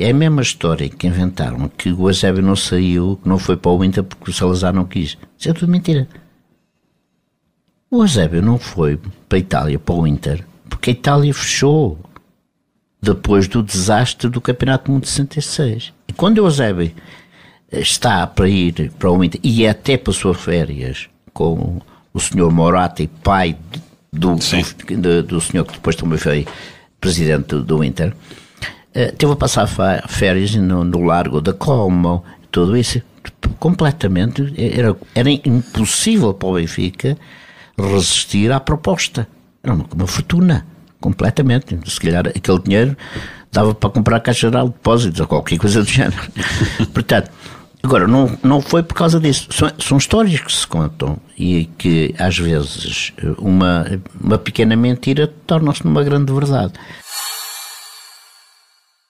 É a mesma história que inventaram que o Eusébio não saiu, que não foi para o Inter porque o Salazar não quis. Isso é tudo mentira. O Eusébio não foi para a Itália, para o Inter, porque a Itália fechou depois do desastre do Campeonato Mundo de 66. E quando o Eusébio eh, está para ir para o Inter e é até passou férias com o senhor Morata e pai do, do, do, do senhor que depois também foi presidente do Inter eh, Teve então a passar férias no, no Largo da Colmão, tudo isso completamente era, era impossível para o Benfica resistir à proposta. Era uma, uma fortuna, completamente. Se calhar aquele dinheiro dava para comprar a Caixa Geral de Depósitos ou qualquer coisa do género. Portanto, agora, não, não foi por causa disso. São, são histórias que se contam e que, às vezes, eh, uma, uma pequena mentira torna-se numa grande verdade.